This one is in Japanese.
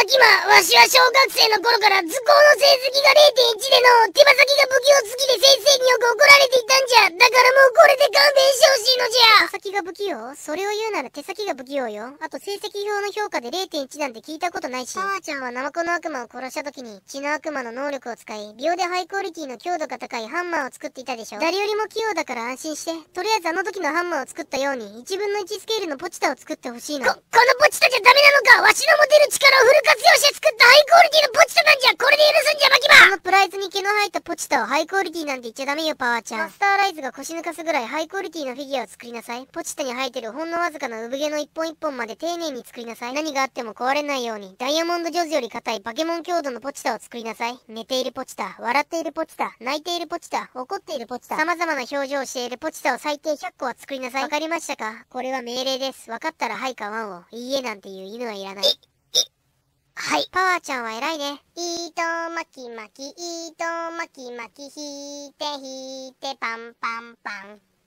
はわしは小学生の頃から図工の成績が0.1での手羽先が不器用すぎで先生によく怒られていたんじゃ。だからもうこれで勘弁してほしいのじゃ手先が不器用それを言うなら手先が不器用よ。あと成績表の評価で0.1なんて聞いたことないし、パワーちゃんはナマコの悪魔を殺した時に血の悪魔の能力を使い、秒でハイクオリティの強度が高いハンマーを作っていたでしょ。誰よりも器用だから安心して、とりあえずあの時のハンマーを作ったように、1分の1スケールのポチタを作ってほしいの。こ、このポチタじゃダメなのかわしの持てる力をフル活用して作ったハイクオリティのポチタなんじゃこれで許すんじゃマキマこのプライズに毛の生えたポチタをハイクオリティなんて言っちゃダメよパワーちゃん。マスターライズが腰抜かすぐらいハイクオリティィのフィギュアを作りなさい。ポチタに生えてるほんのわずかな産毛の一本一本まで丁寧に作りなさい。何があっても壊れないように、ダイヤモンドジョズより硬いバケモン強度のポチタを作りなさい。寝ているポチタ、笑っているポチタ、泣いているポチタ、怒っているポチタ、様々な表情をしているポチタを最低100個は作りなさい。わかりましたかこれは命令です。わかったらはいかワンを。いいえなんていう犬はいらない。はい。パワーちゃんは偉いね。糸巻き巻き、糸巻き巻き、引いて引いて、パンパンパン。